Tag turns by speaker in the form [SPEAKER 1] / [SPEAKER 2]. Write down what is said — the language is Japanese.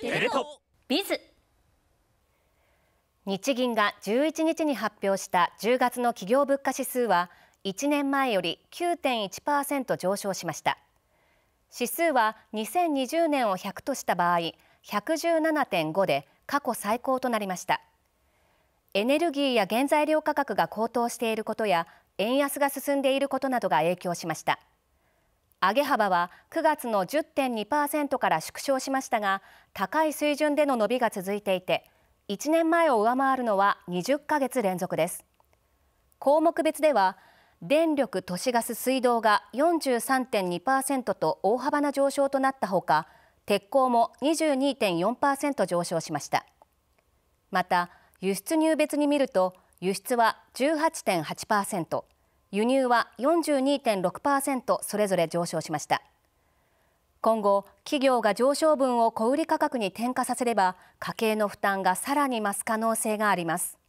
[SPEAKER 1] テレトビズ日銀が11日に発表した10月の企業物価指数は1年前より9.1%上昇しました指数は2020年を100とした場合117.5で過去最高となりましたエネルギーや原材料価格が高騰していることや円安が進んでいることなどが影響しました上げ幅は9月の10.2%から縮小しましたが高い水準での伸びが続いていて1年前を上回るのは20ヶ月連続です項目別では電力都市ガス水道が43.2%と大幅な上昇となったほか鉄鋼も22.4%上昇しましたまた輸出入別に見ると輸出は18.8%輸入は42.6%それぞれ上昇しました今後企業が上昇分を小売価格に転嫁させれば家計の負担がさらに増す可能性があります